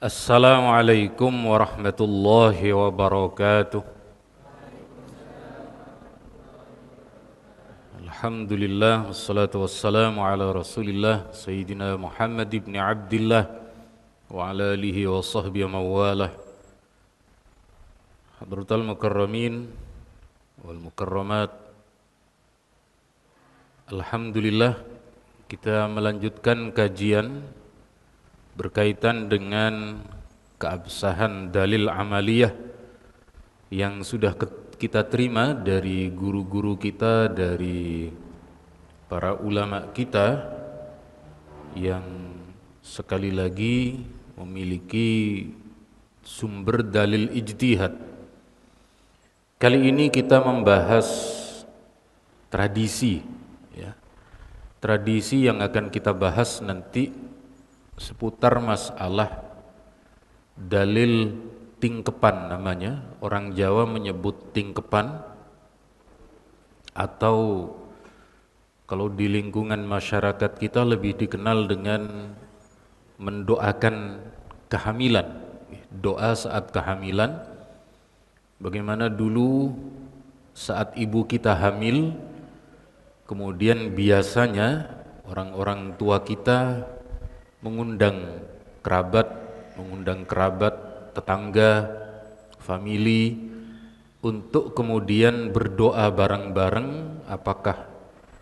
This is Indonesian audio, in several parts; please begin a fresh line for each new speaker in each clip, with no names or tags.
Assalamualaikum warahmatullahi wabarakatuh Alhamdulillah wassalatu wassalamu ala rasulillah Muhammad ibn Abdillah Wa ala mukarramin Wal mukarramat Alhamdulillah kita melanjutkan kajian berkaitan dengan keabsahan dalil amaliyah yang sudah kita terima dari guru-guru kita, dari para ulama kita yang sekali lagi memiliki sumber dalil ijtihad. Kali ini kita membahas tradisi ya. Tradisi yang akan kita bahas nanti seputar masalah dalil tingkepan namanya. Orang Jawa menyebut tingkepan atau kalau di lingkungan masyarakat kita lebih dikenal dengan mendoakan kehamilan, doa saat kehamilan. Bagaimana dulu saat ibu kita hamil, kemudian biasanya orang-orang tua kita mengundang kerabat, mengundang kerabat, tetangga, family untuk kemudian berdoa bareng-bareng apakah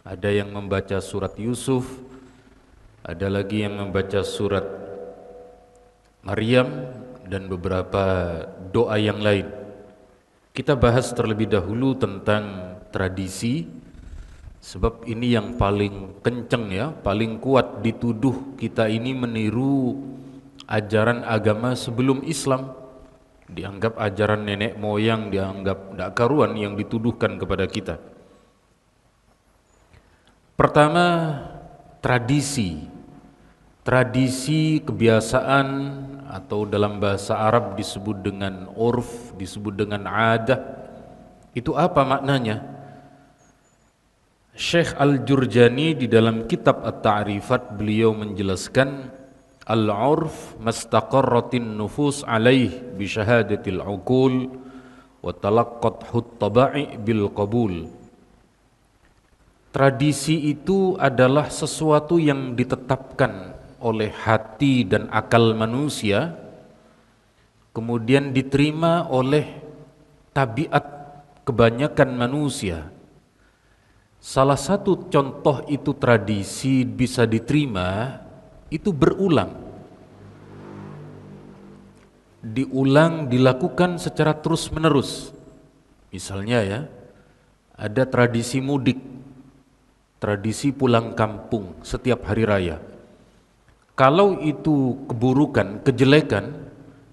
ada yang membaca surat Yusuf, ada lagi yang membaca surat Maryam dan beberapa doa yang lain. Kita bahas terlebih dahulu tentang tradisi Sebab ini yang paling kenceng ya, paling kuat dituduh kita ini meniru ajaran agama sebelum Islam. Dianggap ajaran nenek moyang, dianggap tidak karuan yang dituduhkan kepada kita. Pertama, tradisi. Tradisi kebiasaan atau dalam bahasa Arab disebut dengan urf, disebut dengan adah. Itu apa maknanya? Syekh Al-Jurjani di dalam kitab At-Ta'rifat beliau menjelaskan Al-'urf mastaqarratin nufus alaih bi syahadatil uqul wa talaqqat tabai bil qabul Tradisi itu adalah sesuatu yang ditetapkan oleh hati dan akal manusia kemudian diterima oleh tabiat kebanyakan manusia Salah satu contoh itu tradisi bisa diterima itu berulang. Diulang dilakukan secara terus-menerus. Misalnya ya, ada tradisi mudik, tradisi pulang kampung setiap hari raya. Kalau itu keburukan, kejelekan,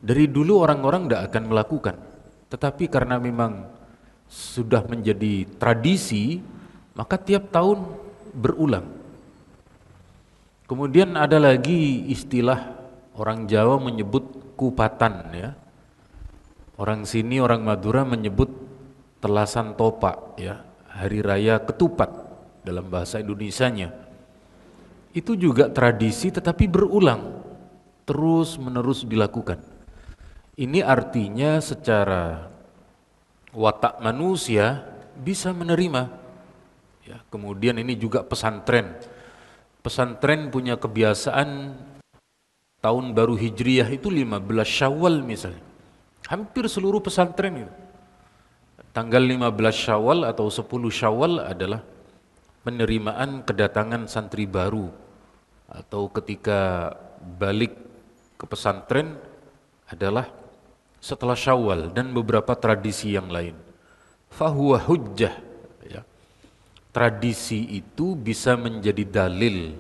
dari dulu orang-orang tidak -orang akan melakukan. Tetapi karena memang sudah menjadi tradisi, maka tiap tahun berulang. Kemudian ada lagi istilah orang Jawa menyebut kupatan ya. Orang sini orang Madura menyebut telasan topa ya, hari raya ketupat dalam bahasa Indonesianya. Itu juga tradisi tetapi berulang, terus menerus dilakukan. Ini artinya secara watak manusia bisa menerima Ya, kemudian ini juga pesantren. Pesantren punya kebiasaan tahun baru Hijriyah itu 15 Syawal misalnya. Hampir seluruh pesantren itu. Tanggal 15 Syawal atau 10 Syawal adalah penerimaan kedatangan santri baru atau ketika balik ke pesantren adalah setelah Syawal dan beberapa tradisi yang lain. Fahuwa hujjah tradisi itu bisa menjadi dalil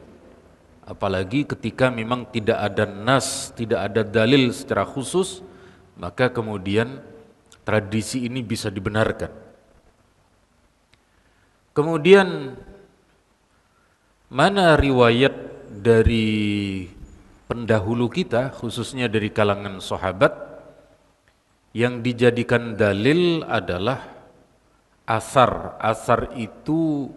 apalagi ketika memang tidak ada nas, tidak ada dalil secara khusus maka kemudian tradisi ini bisa dibenarkan. Kemudian mana riwayat dari pendahulu kita khususnya dari kalangan sahabat yang dijadikan dalil adalah asar. Asar itu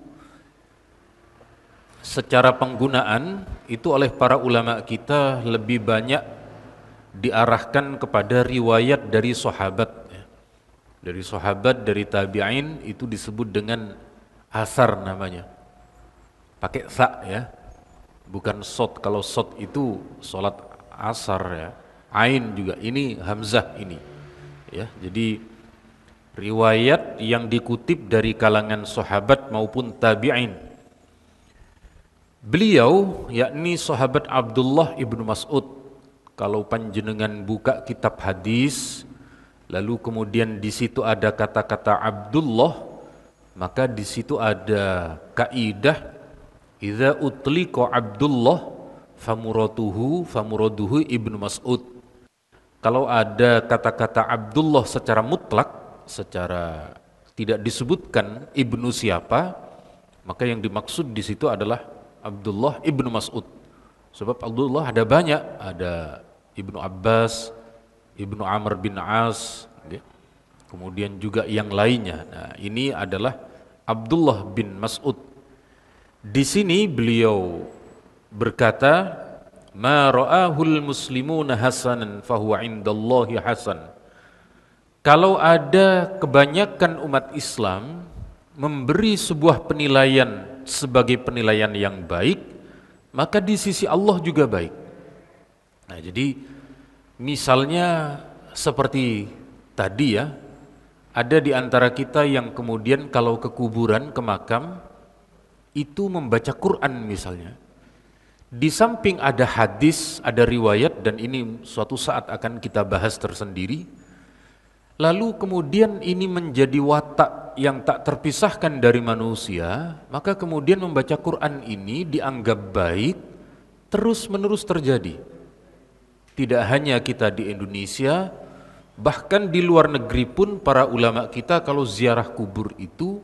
secara penggunaan itu oleh para ulama kita lebih banyak diarahkan kepada riwayat dari sahabat. Dari sahabat, dari tabi'in itu disebut dengan asar namanya. Pakai sa ya. Bukan sot. Kalau sot itu sholat asar ya. Ain juga ini hamzah ini. Ya, jadi riwayat yang dikutip dari kalangan sahabat maupun tabi'in. Beliau yakni sahabat Abdullah ibnu Mas'ud. Kalau panjenengan buka kitab hadis, lalu kemudian di situ ada kata-kata Abdullah, maka di situ ada kaidah idza utliqa Abdullah famuratuhu famuraduhu ibnu Mas'ud. Kalau ada kata-kata Abdullah secara mutlak secara tidak disebutkan ibnu siapa, maka yang dimaksud di situ adalah Abdullah ibnu Mas'ud. Sebab Abdullah ada banyak, ada ibnu Abbas, ibnu Amr bin As, kemudian juga yang lainnya. Nah, ini adalah Abdullah bin Mas'ud. Di sini beliau berkata, "Ma ra'ahul muslimuna hasanan fahuwa indallahi hasan." kalau ada kebanyakan umat Islam memberi sebuah penilaian sebagai penilaian yang baik, maka di sisi Allah juga baik. Nah, jadi misalnya seperti tadi ya, ada di antara kita yang kemudian kalau ke kuburan, ke makam, itu membaca Quran misalnya. Di samping ada hadis, ada riwayat, dan ini suatu saat akan kita bahas tersendiri, lalu kemudian ini menjadi watak yang tak terpisahkan dari manusia, maka kemudian membaca Quran ini dianggap baik terus-menerus terjadi. Tidak hanya kita di Indonesia, bahkan di luar negeri pun para ulama kita kalau ziarah kubur itu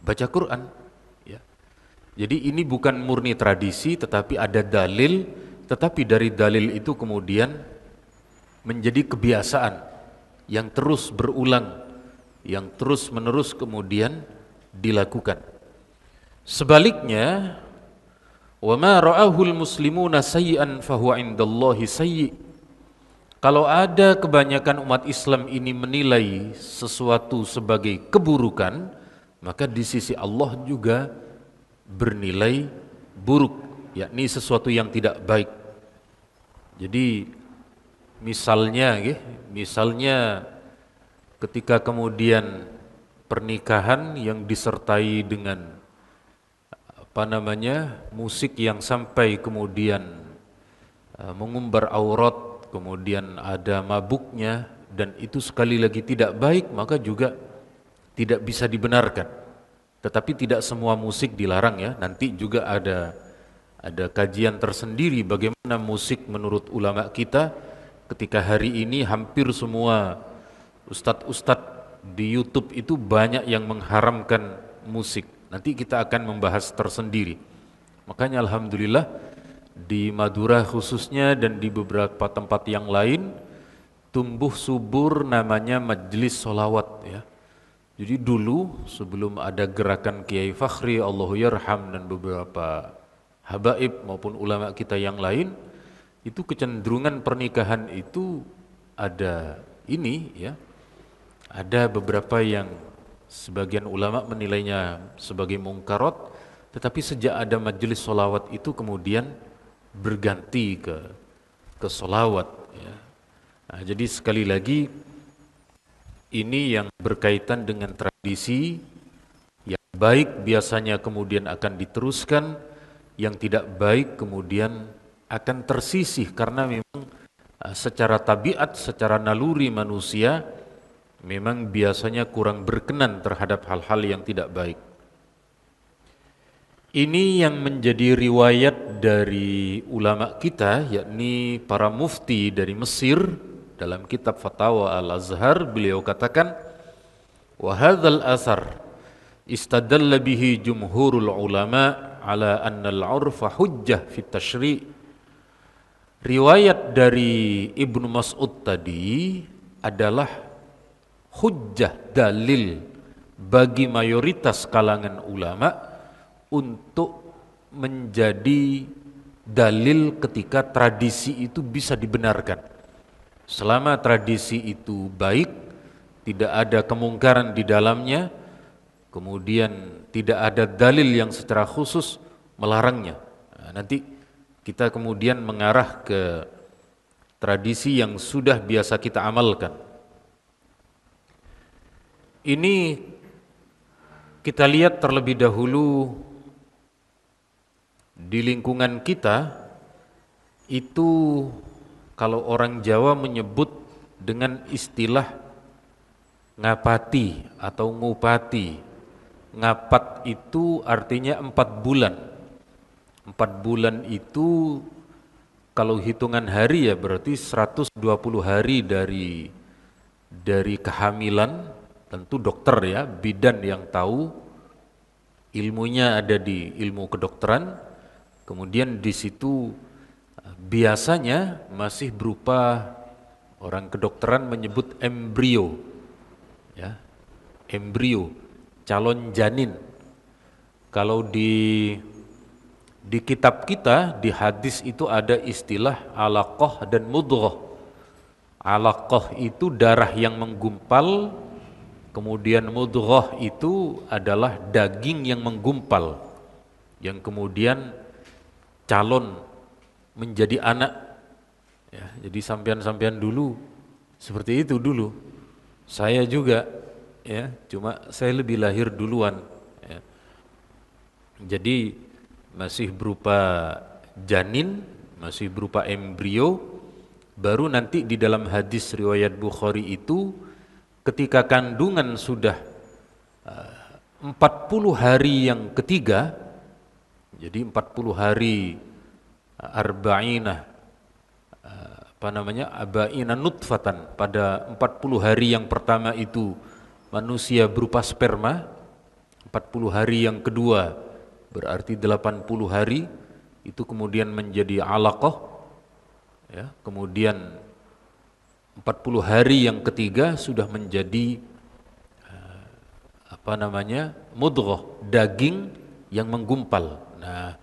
baca Quran. Ya. Jadi ini bukan murni tradisi tetapi ada dalil, tetapi dari dalil itu kemudian menjadi kebiasaan yang terus berulang, yang terus-menerus kemudian dilakukan. Sebaliknya, wama ra'ahul muslimuna sayyi'an fahuwa indallahi sayyi'. Kalau ada kebanyakan umat Islam ini menilai sesuatu sebagai keburukan, maka di sisi Allah juga bernilai buruk, yakni sesuatu yang tidak baik. Jadi misalnya misalnya ketika kemudian pernikahan yang disertai dengan apa namanya musik yang sampai kemudian e, mengumbar aurat kemudian ada mabuknya dan itu sekali lagi tidak baik maka juga tidak bisa dibenarkan tetapi tidak semua musik dilarang ya nanti juga ada ada kajian tersendiri bagaimana musik menurut ulama kita ketika hari ini hampir semua ustadz-ustadz di YouTube itu banyak yang mengharamkan musik. Nanti kita akan membahas tersendiri. Makanya alhamdulillah di Madura khususnya dan di beberapa tempat yang lain tumbuh subur namanya majelis solawat ya. Jadi dulu sebelum ada gerakan Kiai Fakhri, Allahu Yarham dan beberapa habaib maupun ulama kita yang lain, itu kecenderungan pernikahan itu ada ini ya ada beberapa yang sebagian ulama menilainya sebagai mungkarot tetapi sejak ada majelis solawat itu kemudian berganti ke ke solawat ya. nah, jadi sekali lagi ini yang berkaitan dengan tradisi yang baik biasanya kemudian akan diteruskan yang tidak baik kemudian akan tersisih karena memang eh, secara tabiat, secara naluri manusia memang biasanya kurang berkenan terhadap hal-hal yang tidak baik. Ini yang menjadi riwayat dari ulama kita yakni para mufti dari Mesir dalam kitab Fatawa Al-Azhar beliau katakan wa asar istadalla bihi jumhurul ulama ala anna al-'urfa hujjah fi tashri' riwayat dari Ibnu Mas'ud tadi adalah hujjah dalil bagi mayoritas kalangan ulama untuk menjadi dalil ketika tradisi itu bisa dibenarkan. Selama tradisi itu baik, tidak ada kemungkaran di dalamnya, kemudian tidak ada dalil yang secara khusus melarangnya. Nah, nanti kita kemudian mengarah ke tradisi yang sudah biasa kita amalkan. Ini kita lihat terlebih dahulu di lingkungan kita itu kalau orang Jawa menyebut dengan istilah ngapati atau ngupati. Ngapat itu artinya empat bulan. Empat bulan itu kalau hitungan hari ya berarti 120 hari dari dari kehamilan tentu dokter ya bidan yang tahu ilmunya ada di ilmu kedokteran kemudian di situ biasanya masih berupa orang kedokteran menyebut embrio ya embrio calon janin kalau di di kitab kita, di hadis itu ada istilah alaqah dan mudghah. Alaqah itu darah yang menggumpal, kemudian mudroh itu adalah daging yang menggumpal, yang kemudian calon menjadi anak. Ya, jadi sampean-sampean dulu seperti itu dulu. Saya juga ya, cuma saya lebih lahir duluan. Ya. Jadi masih berupa janin, masih berupa embrio, baru nanti di dalam hadis riwayat Bukhari itu ketika kandungan sudah eh, empat 40 hari yang ketiga jadi 40 hari arba'ina eh, arba'inah eh, apa namanya abaina nutfatan pada 40 hari yang pertama itu manusia berupa sperma 40 hari yang kedua berarti 80 hari itu kemudian menjadi alaqah ya kemudian 40 hari yang ketiga sudah menjadi eh, apa namanya mudghah daging yang menggumpal nah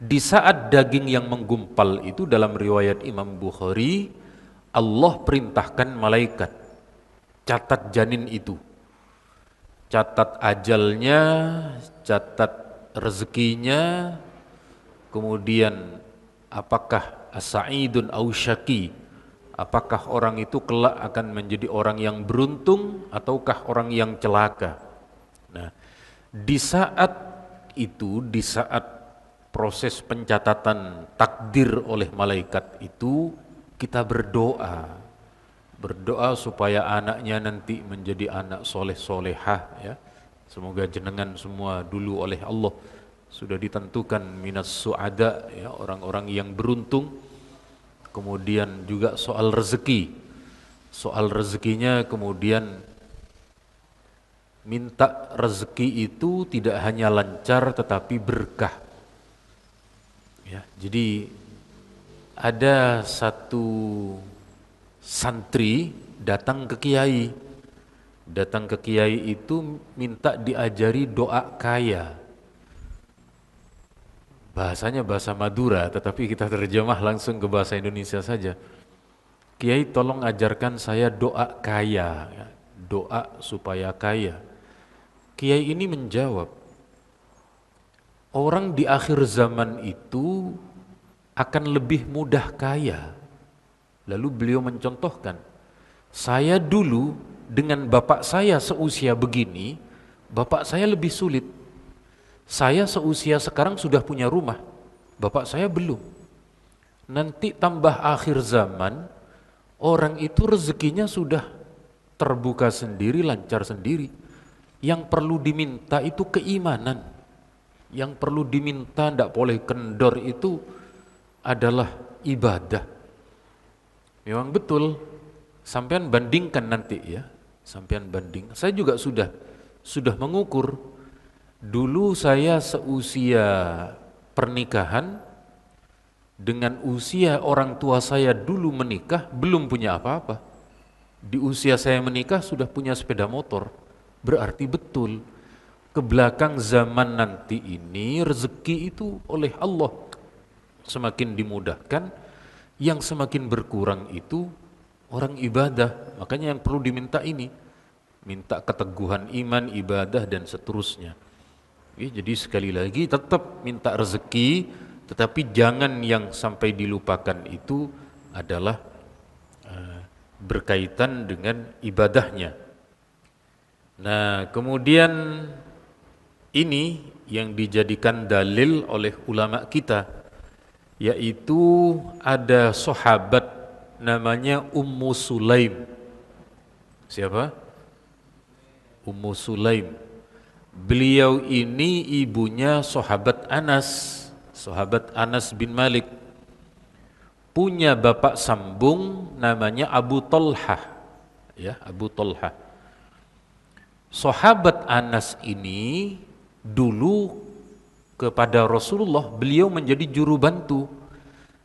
di saat daging yang menggumpal itu dalam riwayat Imam Bukhari Allah perintahkan malaikat catat janin itu catat ajalnya catat rezekinya, kemudian apakah sa'idun au syaki, apakah orang itu kelak akan menjadi orang yang beruntung ataukah orang yang celaka. Nah, di saat itu, di saat proses pencatatan takdir oleh malaikat itu, kita berdoa berdoa supaya anaknya nanti menjadi anak soleh solehah ya Semoga jenengan semua dulu oleh Allah sudah ditentukan minas suada ya orang-orang yang beruntung. Kemudian juga soal rezeki. Soal rezekinya kemudian minta rezeki itu tidak hanya lancar tetapi berkah. Ya, jadi ada satu santri datang ke kiai Datang ke kiai itu minta diajari doa kaya. Bahasanya bahasa Madura, tetapi kita terjemah langsung ke bahasa Indonesia saja. Kiai tolong ajarkan saya doa kaya, ya. doa supaya kaya. Kiai ini menjawab, orang di akhir zaman itu akan lebih mudah kaya. Lalu beliau mencontohkan, saya dulu dengan bapak saya seusia begini, bapak saya lebih sulit. Saya seusia sekarang sudah punya rumah, bapak saya belum. Nanti tambah akhir zaman, orang itu rezekinya sudah terbuka sendiri, lancar sendiri. Yang perlu diminta itu keimanan. Yang perlu diminta tidak boleh kendor itu adalah ibadah. Memang betul, sampean bandingkan nanti ya, Sampian banding. Saya juga sudah sudah mengukur. Dulu saya seusia pernikahan dengan usia orang tua saya dulu menikah belum punya apa-apa. Di usia saya menikah sudah punya sepeda motor. Berarti betul ke belakang zaman nanti ini rezeki itu oleh Allah semakin dimudahkan yang semakin berkurang itu orang ibadah. Makanya yang perlu diminta ini, minta keteguhan iman, ibadah dan seterusnya. Ya, jadi sekali lagi tetap minta rezeki, tetapi jangan yang sampai dilupakan itu adalah eh, berkaitan dengan ibadahnya. Nah, kemudian ini yang dijadikan dalil oleh ulama kita yaitu ada sahabat namanya Ummu Sulaim. Siapa? Ummu Sulaim. Beliau ini ibunya sahabat Anas, sahabat Anas bin Malik. Punya bapak sambung namanya Abu Talha. Ya, Abu Talha. Sahabat Anas ini dulu kepada Rasulullah beliau menjadi juru bantu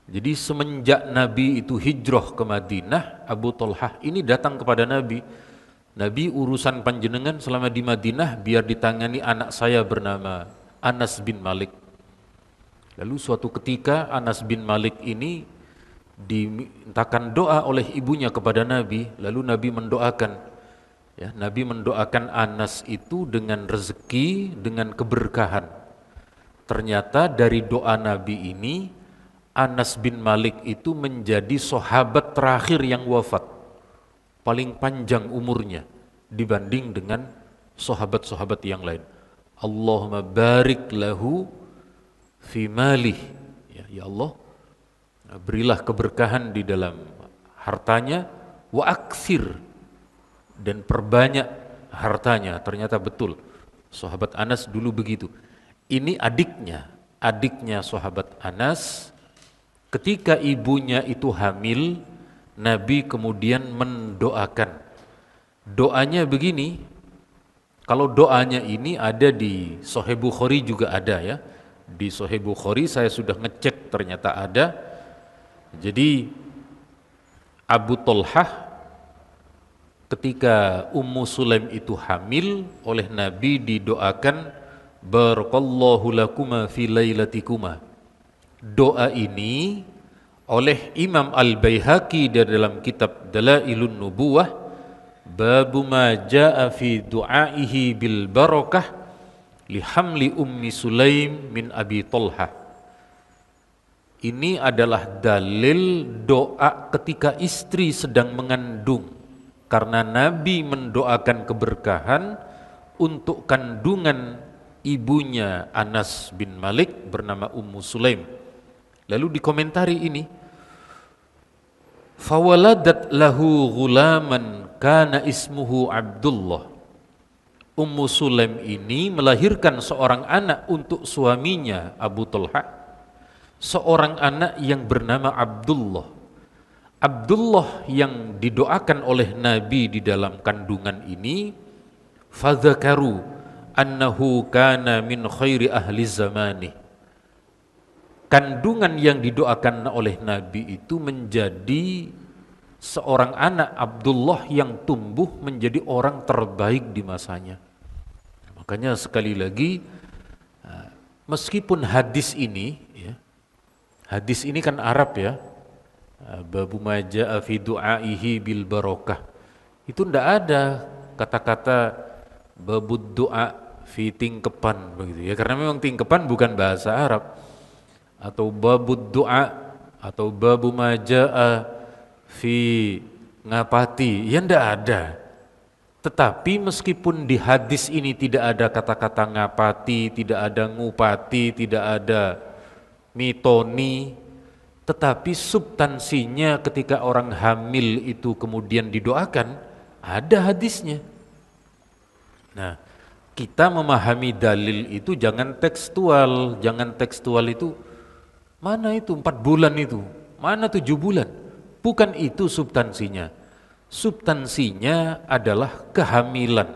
jadi semenjak Nabi itu hijrah ke Madinah, Abu Talhah ini datang kepada Nabi. Nabi urusan panjenengan selama di Madinah biar ditangani anak saya bernama Anas bin Malik. Lalu suatu ketika Anas bin Malik ini dimintakan doa oleh ibunya kepada Nabi, lalu Nabi mendoakan. Ya, Nabi mendoakan Anas itu dengan rezeki, dengan keberkahan. Ternyata dari doa Nabi ini Anas bin Malik itu menjadi sahabat terakhir yang wafat paling panjang umurnya dibanding dengan sahabat-sahabat yang lain. Allahumma barik lahu fi malih. Ya, ya Allah, berilah keberkahan di dalam hartanya wa aksir dan perbanyak hartanya. Ternyata betul. Sahabat Anas dulu begitu. Ini adiknya, adiknya sahabat Anas Ketika ibunya itu hamil, Nabi kemudian mendoakan. Doanya begini, kalau doanya ini ada di Sohe Bukhari juga ada ya. Di Sohe Bukhari saya sudah ngecek ternyata ada. Jadi Abu Tolhah ketika Ummu Sulaim itu hamil oleh Nabi didoakan Barakallahu lakuma fi lailatikuma doa ini oleh Imam al Baihaki dari dalam kitab Dalailun Nubuwah babu ma jaa fi du'aihi bil barakah li ummi Sulaim min Abi Talha ini adalah dalil doa ketika istri sedang mengandung karena Nabi mendoakan keberkahan untuk kandungan ibunya Anas bin Malik bernama Ummu Sulaim Lalu dikomentari ini Fawaladat lahu gulaman kana ismuhu Abdullah Ummu Sulaim ini melahirkan seorang anak untuk suaminya Abu Talha Seorang anak yang bernama Abdullah Abdullah yang didoakan oleh Nabi di dalam kandungan ini Fadzakaru annahu kana min khairi ahli zamani kandungan yang didoakan oleh Nabi itu menjadi seorang anak Abdullah yang tumbuh menjadi orang terbaik di masanya. Makanya sekali lagi eh, meskipun hadis ini ya, hadis ini kan Arab ya. Eh, babu maja'a fi du'aihi bil barokah. Itu ndak ada kata-kata babu doa fi tingkepan begitu ya karena memang tingkepan bukan bahasa Arab atau babu doa atau babu majaa fi ngapati ya tidak ada tetapi meskipun di hadis ini tidak ada kata-kata ngapati tidak ada ngupati tidak ada mitoni tetapi subtansinya ketika orang hamil itu kemudian didoakan ada hadisnya nah kita memahami dalil itu jangan tekstual jangan tekstual itu Mana itu empat bulan itu? Mana tujuh bulan? Bukan itu substansinya. subtansinya adalah kehamilan.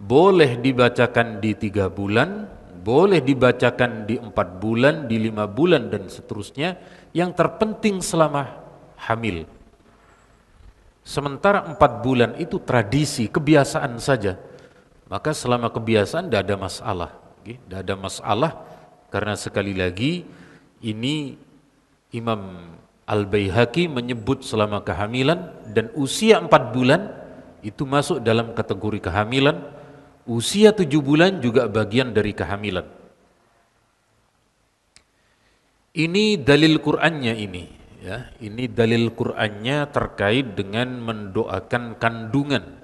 Boleh dibacakan di tiga bulan, boleh dibacakan di empat bulan, di lima bulan dan seterusnya. Yang terpenting selama hamil. Sementara empat bulan itu tradisi, kebiasaan saja. Maka selama kebiasaan tidak ada masalah. Tidak ada masalah karena sekali lagi ini Imam Al-Baihaqi menyebut selama kehamilan dan usia empat bulan itu masuk dalam kategori kehamilan, usia tujuh bulan juga bagian dari kehamilan. Ini dalil Qur'annya ini, ya. Ini dalil Qur'annya terkait dengan mendoakan kandungan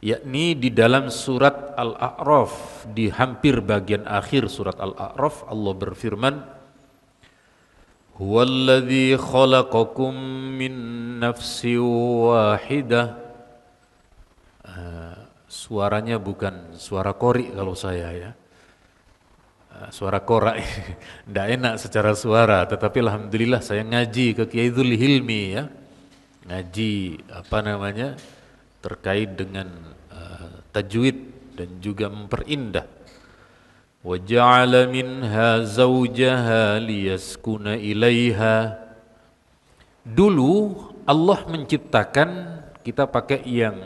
yakni di dalam surat Al-A'raf di hampir bagian akhir surat Al-A'raf Allah berfirman هو الذي خلقكم من نفس واحدة uh, suaranya bukan suara kori kalau saya ya suara korak tidak enak secara suara tetapi alhamdulillah saya ngaji ke Kiai Hilmi ya ngaji apa namanya terkait dengan uh, tajwid dan juga memperindah وجعل منها زوجها ليسكن إليها Dulu Allah menciptakan kita pakai yang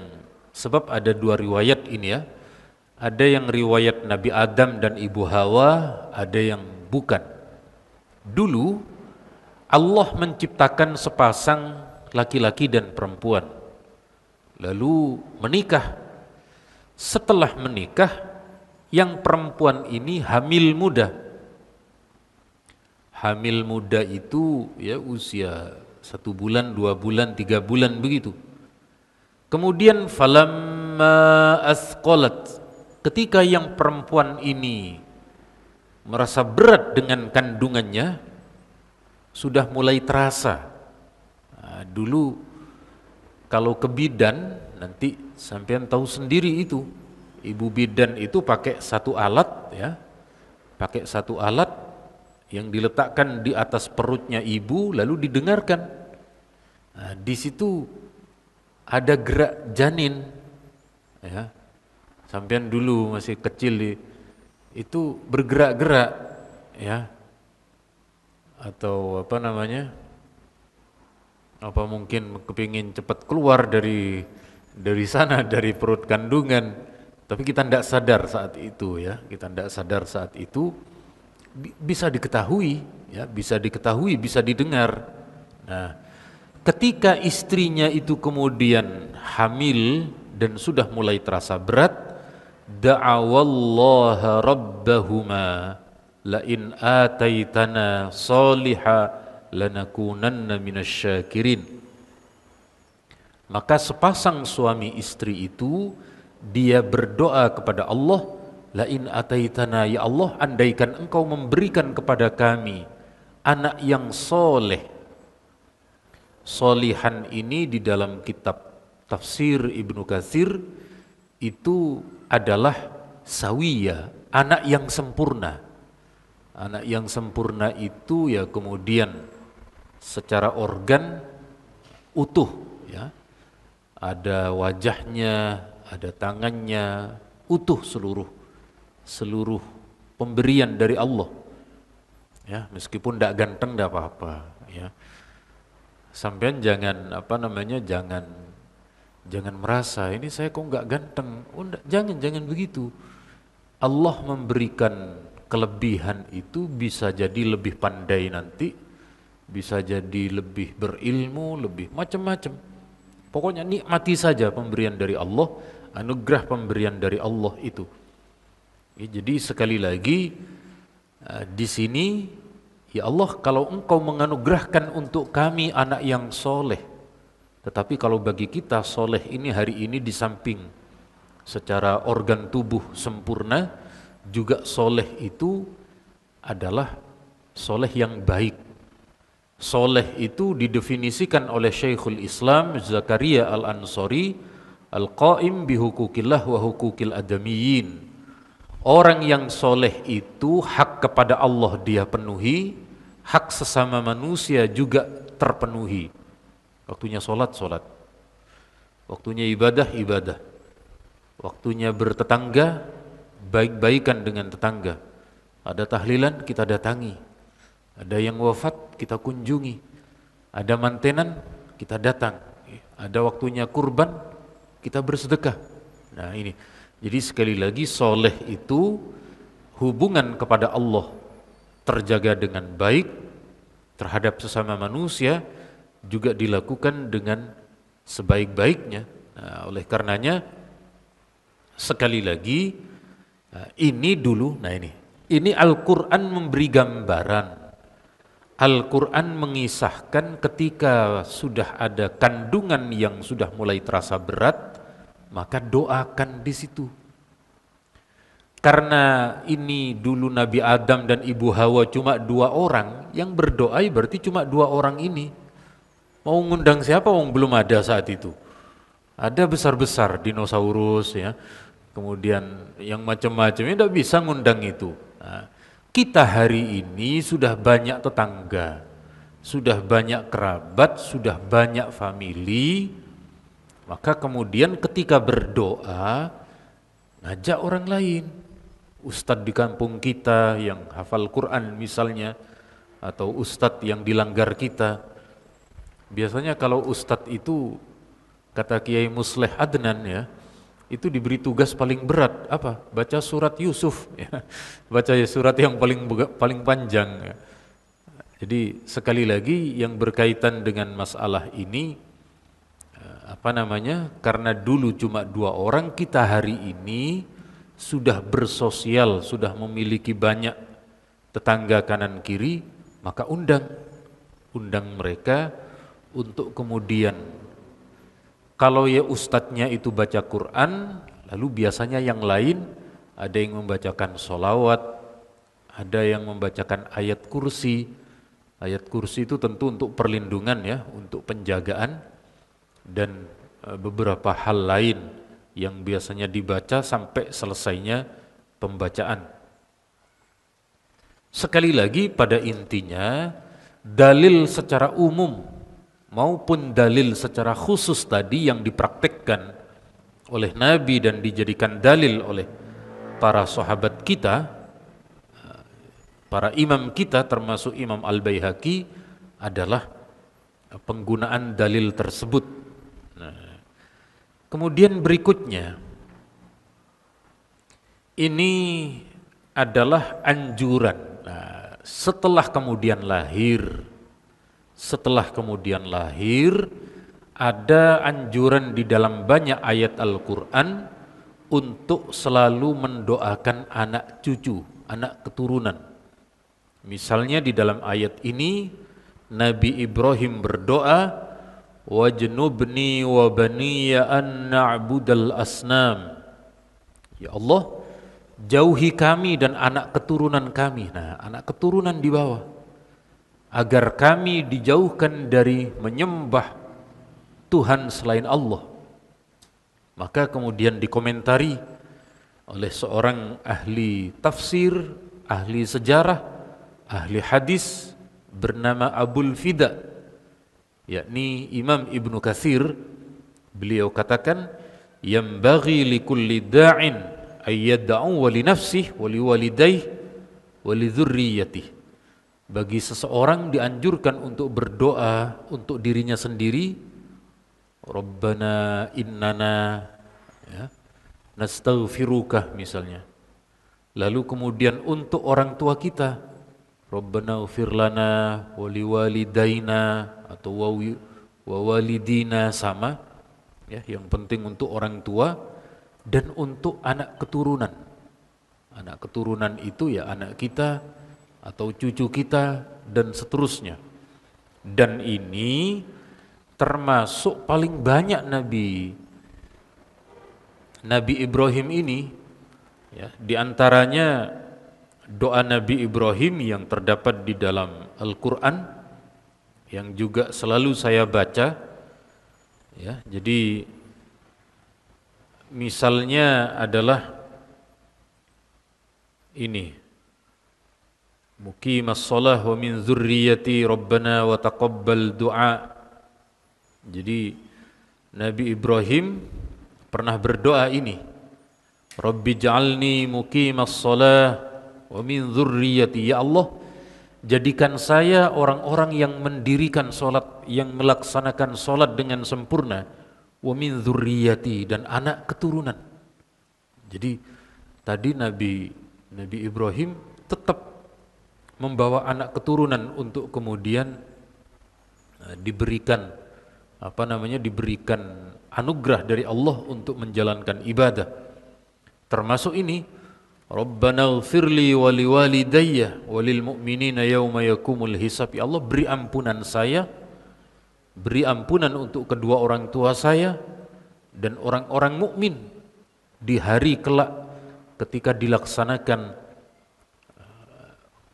sebab ada dua riwayat ini ya. Ada yang riwayat Nabi Adam dan Ibu Hawa, ada yang bukan. Dulu Allah menciptakan sepasang laki-laki dan perempuan. Lalu menikah. Setelah menikah yang perempuan ini hamil muda. Hamil muda itu ya usia satu bulan, dua bulan, tiga bulan begitu. Kemudian falamma asqalat ketika yang perempuan ini merasa berat dengan kandungannya sudah mulai terasa. Nah, dulu kalau kebidan nanti sampean tahu sendiri itu Ibu bidan itu pakai satu alat ya, pakai satu alat yang diletakkan di atas perutnya ibu lalu didengarkan. Nah, di situ ada gerak janin ya. Sampean dulu masih kecil itu bergerak-gerak ya. Atau apa namanya? Apa mungkin kepingin cepat keluar dari dari sana dari perut kandungan tapi kita tidak sadar saat itu ya, kita tidak sadar saat itu bisa diketahui ya, bisa diketahui, bisa didengar. Nah, ketika istrinya itu kemudian hamil dan sudah mulai terasa berat, da'awallaha rabbahuma lain ataitana saliha lanakunanna minasyakirin maka sepasang suami istri itu dia berdoa kepada Allah lain ataitana ya Allah andaikan engkau memberikan kepada kami anak yang soleh solihan ini di dalam kitab tafsir Ibnu Katsir itu adalah sawiya anak yang sempurna anak yang sempurna itu ya kemudian secara organ utuh ya ada wajahnya ada tangannya, utuh seluruh seluruh pemberian dari Allah. Ya, meskipun tidak ganteng tidak apa-apa, ya. Sampean jangan apa namanya jangan jangan merasa ini saya kok nggak ganteng. Oh, jangan jangan begitu. Allah memberikan kelebihan itu bisa jadi lebih pandai nanti, bisa jadi lebih berilmu, lebih macam-macam Pokoknya nikmati saja pemberian dari Allah, anugerah pemberian dari Allah itu. Ya, jadi sekali lagi eh, di sini ya Allah kalau engkau menganugerahkan untuk kami anak yang soleh tetapi kalau bagi kita soleh ini hari ini di samping secara organ tubuh sempurna juga soleh itu adalah soleh yang baik Soleh itu didefinisikan oleh Syekhul Islam Zakaria al Ansori, Al-Qaim bihukukillah wa hukukil adamiyin Orang yang soleh itu hak kepada Allah dia penuhi Hak sesama manusia juga terpenuhi Waktunya solat, solat Waktunya ibadah, ibadah Waktunya bertetangga, baik-baikan dengan tetangga Ada tahlilan kita datangi ada yang wafat kita kunjungi, ada mantenan kita datang, ada waktunya kurban kita bersedekah. Nah ini, jadi sekali lagi soleh itu hubungan kepada Allah terjaga dengan baik terhadap sesama manusia juga dilakukan dengan sebaik-baiknya. Nah, oleh karenanya sekali lagi nah, ini dulu, nah ini, ini Al-Quran memberi gambaran Al-Quran mengisahkan ketika sudah ada kandungan yang sudah mulai terasa berat, maka doakan di situ. Karena ini dulu Nabi Adam dan Ibu Hawa cuma dua orang, yang berdoa berarti cuma dua orang ini. Mau ngundang siapa wong belum ada saat itu. Ada besar-besar dinosaurus ya, kemudian yang macam-macamnya tidak bisa ngundang itu. Nah, kita hari ini sudah banyak tetangga, sudah banyak kerabat, sudah banyak family, maka kemudian ketika berdoa, ngajak orang lain. Ustadz di kampung kita yang hafal Quran misalnya, atau ustadz yang dilanggar kita. Biasanya kalau ustadz itu, kata Kiai Musleh Adnan ya, itu diberi tugas paling berat apa baca surat Yusuf ya. baca surat yang paling paling panjang ya. jadi sekali lagi yang berkaitan dengan masalah ini eh, apa namanya karena dulu cuma dua orang kita hari ini sudah bersosial sudah memiliki banyak tetangga kanan kiri maka undang undang mereka untuk kemudian kalau ya ustadznya itu baca Quran, lalu biasanya yang lain ada yang membacakan solawat, ada yang membacakan ayat kursi. Ayat kursi itu tentu untuk perlindungan ya, untuk penjagaan dan e, beberapa hal lain yang biasanya dibaca sampai selesainya pembacaan. Sekali lagi pada intinya dalil secara umum maupun dalil secara khusus tadi yang dipraktekkan oleh Nabi dan dijadikan dalil oleh para sahabat kita, para imam kita termasuk Imam Al-Baihaqi adalah penggunaan dalil tersebut. Nah, kemudian berikutnya ini adalah anjuran. Nah, setelah kemudian lahir, setelah kemudian lahir ada anjuran di dalam banyak ayat Al-Qur'an untuk selalu mendoakan anak cucu, anak keturunan. Misalnya di dalam ayat ini Nabi Ibrahim berdoa wajnubni wa baniya an asnam. Ya Allah, jauhi kami dan anak keturunan kami. Nah, anak keturunan di bawah agar kami dijauhkan dari menyembah Tuhan selain Allah. Maka kemudian dikomentari oleh seorang ahli tafsir, ahli sejarah, ahli hadis bernama Abul Fida yakni Imam Ibnu Katsir beliau katakan yambaghi likulli da'in ay yad'u wa li nafsihi wa li walidayhi wa li dzurriyyatihi bagi seseorang dianjurkan untuk berdoa untuk dirinya sendiri, Rabbana innana ya, nastaghfiruka misalnya. Lalu kemudian untuk orang tua kita, Rabbana ufirlana Wali waliwalidaina atau wawi, wawalidina sama. Ya, yang penting untuk orang tua dan untuk anak keturunan. Anak keturunan itu ya anak kita, atau cucu kita dan seterusnya. Dan ini termasuk paling banyak nabi Nabi Ibrahim ini ya di antaranya doa Nabi Ibrahim yang terdapat di dalam Al-Qur'an yang juga selalu saya baca ya jadi misalnya adalah ini مقيم الصلاة ومن ذريتي ربنا وتقبل دعاء jadi Nabi Ibrahim pernah berdoa ini Rabbi ja'alni as salah wa min dzurriyyati ya Allah jadikan saya orang-orang yang mendirikan solat yang melaksanakan solat dengan sempurna wa min dzurriyyati dan anak keturunan jadi tadi Nabi Nabi Ibrahim tetap membawa anak keturunan untuk kemudian eh, diberikan apa namanya diberikan anugerah dari Allah untuk menjalankan ibadah termasuk ini Rabbana ghfirli wali liwalidayya wa lil mu'minina yauma yakumul hisab ya Allah beri ampunan saya beri ampunan untuk kedua orang tua saya dan orang-orang mukmin di hari kelak ketika dilaksanakan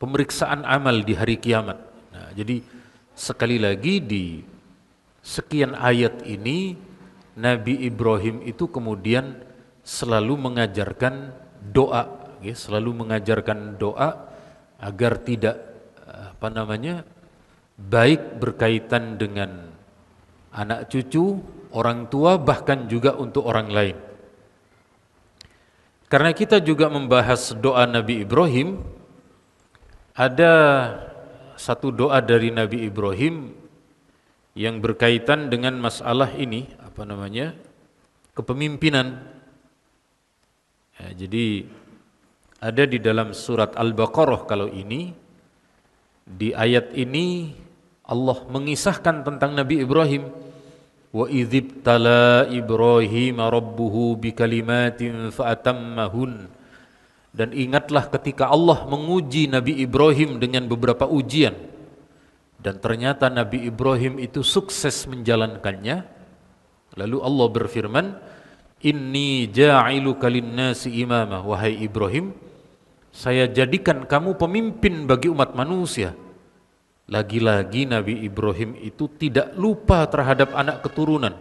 pemeriksaan amal di hari kiamat. Nah, jadi sekali lagi di sekian ayat ini Nabi Ibrahim itu kemudian selalu mengajarkan doa, ya, selalu mengajarkan doa agar tidak apa namanya baik berkaitan dengan anak cucu, orang tua bahkan juga untuk orang lain. Karena kita juga membahas doa Nabi Ibrahim, ada satu doa dari Nabi Ibrahim yang berkaitan dengan masalah ini, apa namanya? kepemimpinan. Ya, jadi ada di dalam surat Al-Baqarah kalau ini di ayat ini Allah mengisahkan tentang Nabi Ibrahim wa idzibtala ibrahima rabbuhu bikalimatin fa'atammahun dan ingatlah ketika Allah menguji Nabi Ibrahim dengan beberapa ujian. Dan ternyata Nabi Ibrahim itu sukses menjalankannya. Lalu Allah berfirman, "Inni ja'iluka lin-nasi imama." Wahai Ibrahim, saya jadikan kamu pemimpin bagi umat manusia. Lagi-lagi Nabi Ibrahim itu tidak lupa terhadap anak keturunan.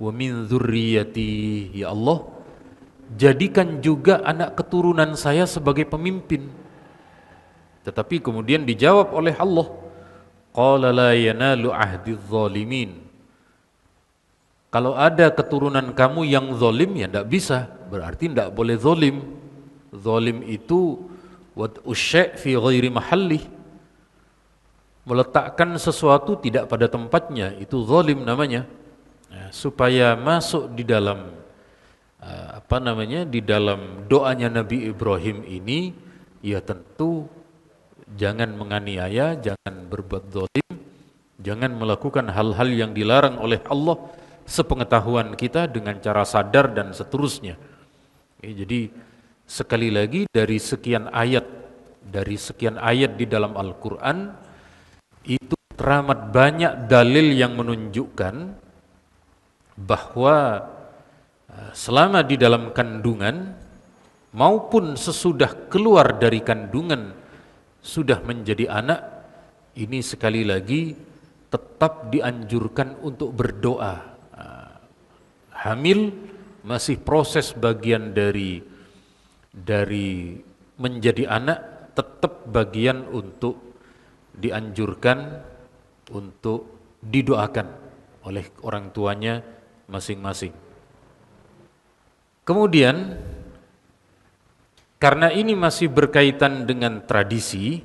Wa min dzurriyyati, ya Allah, jadikan juga anak keturunan saya sebagai pemimpin. Tetapi kemudian dijawab oleh Allah, qala la yanalu ahdi zalimin. Kalau ada keturunan kamu yang zolim ya tidak bisa, berarti tidak boleh zolim. Zolim itu wat fi ghairi mahallih. Meletakkan sesuatu tidak pada tempatnya, itu zolim namanya. Nah, supaya masuk di dalam Eh, apa namanya di dalam doanya Nabi Ibrahim ini ya tentu jangan menganiaya, jangan berbuat dolim, jangan melakukan hal-hal yang dilarang oleh Allah sepengetahuan kita dengan cara sadar dan seterusnya. Eh, jadi sekali lagi dari sekian ayat dari sekian ayat di dalam Al-Qur'an itu teramat banyak dalil yang menunjukkan bahwa Eh, selama di dalam kandungan maupun sesudah keluar dari kandungan sudah menjadi anak ini sekali lagi tetap dianjurkan untuk berdoa eh, hamil masih proses bagian dari dari menjadi anak tetap bagian untuk dianjurkan untuk didoakan oleh orang tuanya masing-masing Kemudian karena ini masih berkaitan dengan tradisi,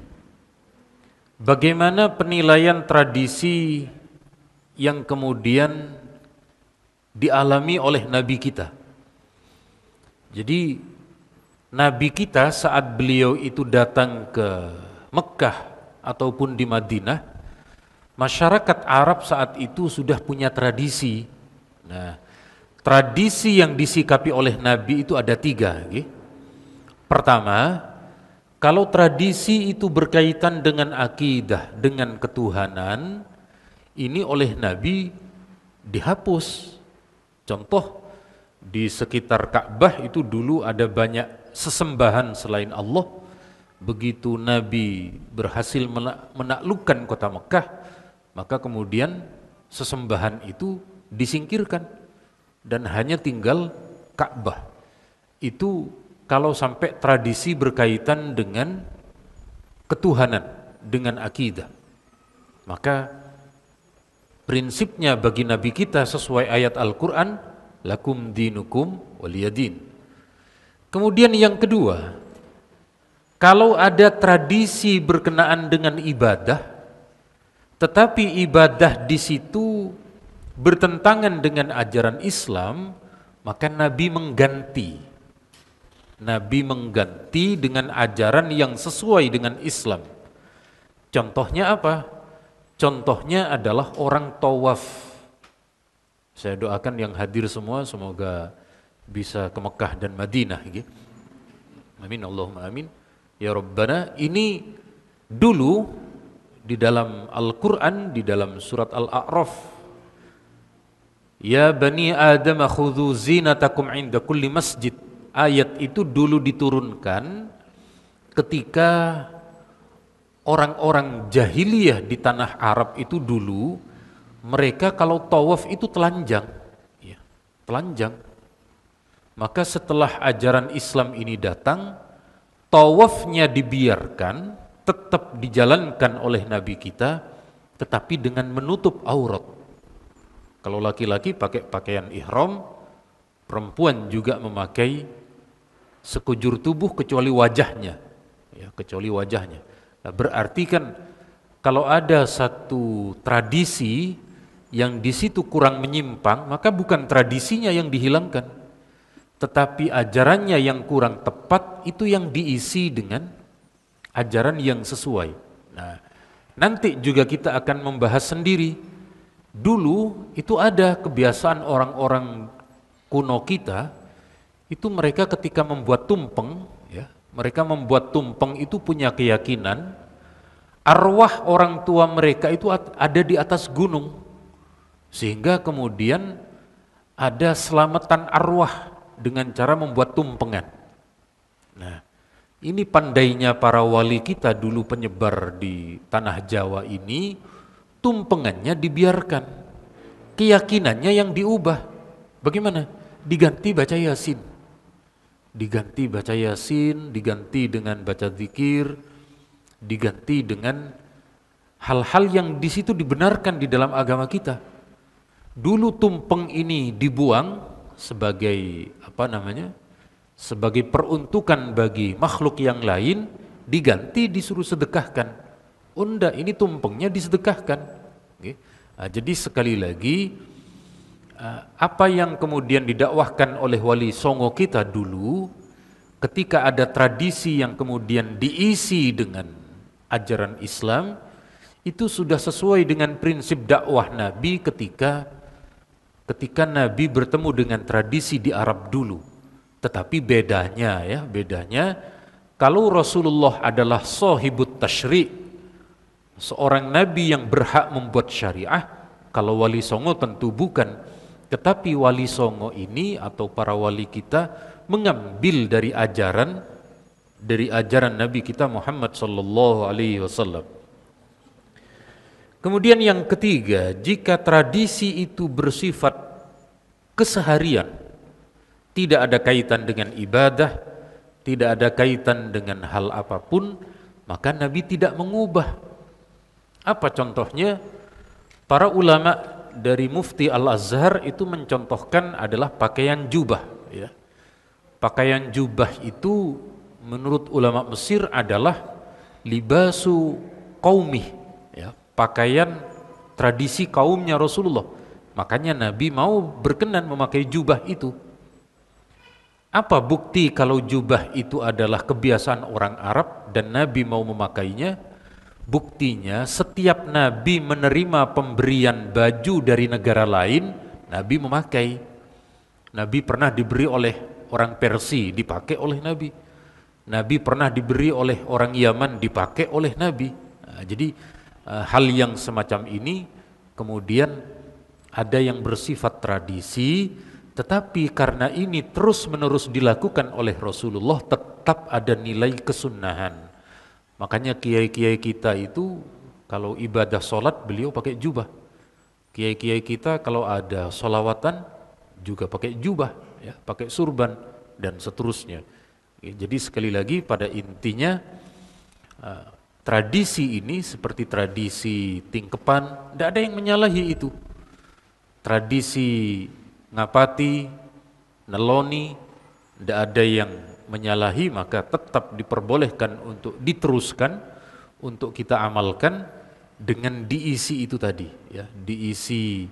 bagaimana penilaian tradisi yang kemudian dialami oleh nabi kita. Jadi nabi kita saat beliau itu datang ke Mekkah ataupun di Madinah, masyarakat Arab saat itu sudah punya tradisi. Nah, Tradisi yang disikapi oleh Nabi itu ada tiga. Pertama, kalau tradisi itu berkaitan dengan akidah, dengan ketuhanan, ini oleh Nabi dihapus. Contoh, di sekitar Ka'bah itu dulu ada banyak sesembahan selain Allah. Begitu Nabi berhasil menaklukkan kota Mekah, maka kemudian sesembahan itu disingkirkan dan hanya tinggal Ka'bah. Itu kalau sampai tradisi berkaitan dengan ketuhanan, dengan akidah. Maka prinsipnya bagi Nabi kita sesuai ayat Al-Quran, lakum dinukum waliyadin. Kemudian yang kedua, kalau ada tradisi berkenaan dengan ibadah, tetapi ibadah di situ bertentangan dengan ajaran Islam, maka Nabi mengganti. Nabi mengganti dengan ajaran yang sesuai dengan Islam. Contohnya apa? Contohnya adalah orang tawaf. Saya doakan yang hadir semua semoga bisa ke Mekah dan Madinah. Gitu. Amin Allahumma amin. Ya Rabbana ini dulu di dalam Al-Quran, di dalam surat Al-A'raf Ya Bani Adam khudhu zinatakum inda kulli masjid Ayat itu dulu diturunkan ketika orang-orang jahiliyah di tanah Arab itu dulu mereka kalau tawaf itu telanjang ya, telanjang maka setelah ajaran Islam ini datang tawafnya dibiarkan tetap dijalankan oleh Nabi kita tetapi dengan menutup aurat kalau laki-laki pakai pakaian ihram, perempuan juga memakai sekujur tubuh kecuali wajahnya. Ya, kecuali wajahnya. Nah, berarti kan kalau ada satu tradisi yang di situ kurang menyimpang, maka bukan tradisinya yang dihilangkan, tetapi ajarannya yang kurang tepat itu yang diisi dengan ajaran yang sesuai. Nah, nanti juga kita akan membahas sendiri Dulu itu ada kebiasaan orang-orang kuno kita, itu mereka ketika membuat tumpeng, ya, mereka membuat tumpeng itu punya keyakinan arwah orang tua mereka itu ada di atas gunung, sehingga kemudian ada selamatan arwah dengan cara membuat tumpengan. Nah, ini pandainya para wali kita dulu penyebar di tanah Jawa ini tumpengannya dibiarkan. Keyakinannya yang diubah. Bagaimana? Diganti baca Yasin. Diganti baca Yasin, diganti dengan baca zikir, diganti dengan hal-hal yang di situ dibenarkan di dalam agama kita. Dulu tumpeng ini dibuang sebagai apa namanya? sebagai peruntukan bagi makhluk yang lain diganti disuruh sedekahkan Unda ini tumpengnya disedekahkan. Nah, jadi sekali lagi ah, apa yang kemudian didakwahkan oleh wali songo kita dulu ketika ada tradisi yang kemudian diisi dengan ajaran Islam itu sudah sesuai dengan prinsip dakwah Nabi ketika ketika Nabi bertemu dengan tradisi di Arab dulu. Tetapi bedanya ya, bedanya kalau Rasulullah adalah sahibut tasyri' seorang nabi yang berhak membuat syariah kalau wali songo tentu bukan tetapi wali songo ini atau para wali kita mengambil dari ajaran dari ajaran nabi kita Muhammad sallallahu alaihi wasallam kemudian yang ketiga jika tradisi itu bersifat keseharian tidak ada kaitan dengan ibadah tidak ada kaitan dengan hal apapun maka nabi tidak mengubah apa contohnya? Para ulama dari Mufti Al-Azhar itu mencontohkan adalah pakaian jubah. Ya. Pakaian jubah itu menurut ulama Mesir adalah libasu kaumih, ya. pakaian tradisi kaumnya Rasulullah. Makanya Nabi mau berkenan memakai jubah itu. Apa bukti kalau jubah itu adalah kebiasaan orang Arab dan Nabi mau memakainya? Buktinya setiap nabi menerima pemberian baju dari negara lain, nabi memakai. Nabi pernah diberi oleh orang Persia, dipakai oleh nabi. Nabi pernah diberi oleh orang Yaman, dipakai oleh nabi. Nah, jadi eh, hal yang semacam ini kemudian ada yang bersifat tradisi, tetapi karena ini terus-menerus dilakukan oleh Rasulullah tetap ada nilai kesunahan. Makanya kiai-kiai kita itu kalau ibadah sholat beliau pakai jubah. Kiai-kiai kita kalau ada sholawatan juga pakai jubah, ya, pakai surban dan seterusnya. Ya, jadi sekali lagi pada intinya eh, tradisi ini seperti tradisi tingkepan, tidak ada yang menyalahi itu. Tradisi ngapati, neloni, tidak ada yang menyalahi maka tetap diperbolehkan untuk diteruskan untuk kita amalkan dengan diisi itu tadi ya diisi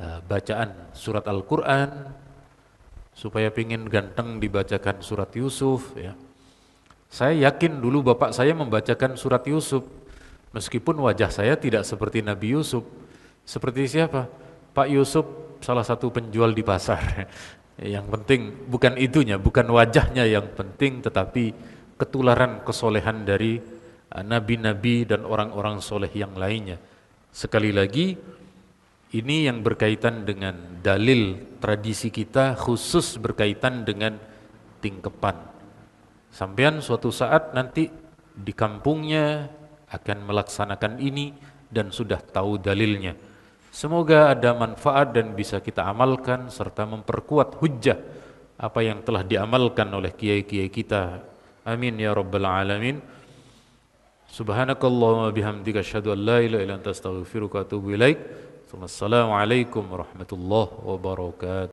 uh, bacaan surat Al-Qur'an supaya pingin ganteng dibacakan surat Yusuf ya saya yakin dulu bapak saya membacakan surat Yusuf meskipun wajah saya tidak seperti Nabi Yusuf seperti siapa Pak Yusuf salah satu penjual di pasar Yang penting bukan itunya, bukan wajahnya yang penting tetapi ketularan kesolehan dari uh, nabi-nabi dan orang-orang soleh yang lainnya. Sekali lagi ini yang berkaitan dengan dalil tradisi kita khusus berkaitan dengan tingkepan. Sampean suatu saat nanti di kampungnya akan melaksanakan ini dan sudah tahu dalilnya Semoga ada manfaat dan bisa kita amalkan serta memperkuat hujjah apa yang telah diamalkan oleh kiai-kiai kita. Amin ya rabbal alamin. Subhanakallahumma bihamdika asyhadu an la ilaha illa anta astaghfiruka wa atubu ilaik. Wassalamualaikum warahmatullahi wabarakatuh.